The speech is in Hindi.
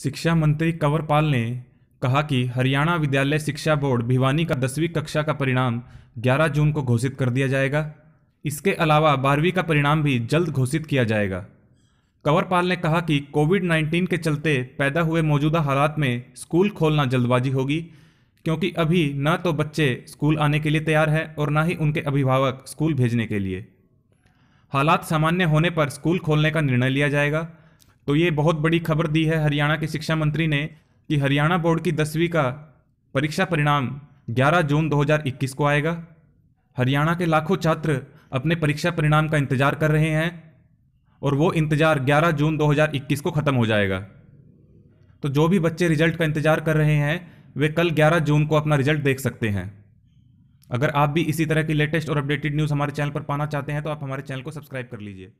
शिक्षा मंत्री कंवर पाल ने कहा कि हरियाणा विद्यालय शिक्षा बोर्ड भिवानी का दसवीं कक्षा का परिणाम 11 जून को घोषित कर दिया जाएगा इसके अलावा बारहवीं का परिणाम भी जल्द घोषित किया जाएगा कंवरपाल ने कहा कि कोविड 19 के चलते पैदा हुए मौजूदा हालात में स्कूल खोलना जल्दबाजी होगी क्योंकि अभी न तो बच्चे स्कूल आने के लिए तैयार हैं और न ही उनके अभिभावक स्कूल भेजने के लिए हालात सामान्य होने पर स्कूल खोलने का निर्णय लिया जाएगा तो ये बहुत बड़ी खबर दी है हरियाणा के शिक्षा मंत्री ने कि हरियाणा बोर्ड की दसवीं का परीक्षा परिणाम 11 जून 2021 को आएगा हरियाणा के लाखों छात्र अपने परीक्षा परिणाम का इंतजार कर रहे हैं और वो इंतजार 11 जून 2021 को ख़त्म हो जाएगा तो जो भी बच्चे रिजल्ट का इंतजार कर रहे हैं वे कल 11 जून को अपना रिजल्ट देख सकते हैं अगर आप भी इसी तरह की लेटेस्ट और अपडेटेड न्यूज़ हमारे चैनल पर पाना चाहते हैं तो आप हमारे चैनल को सब्सक्राइब कर लीजिए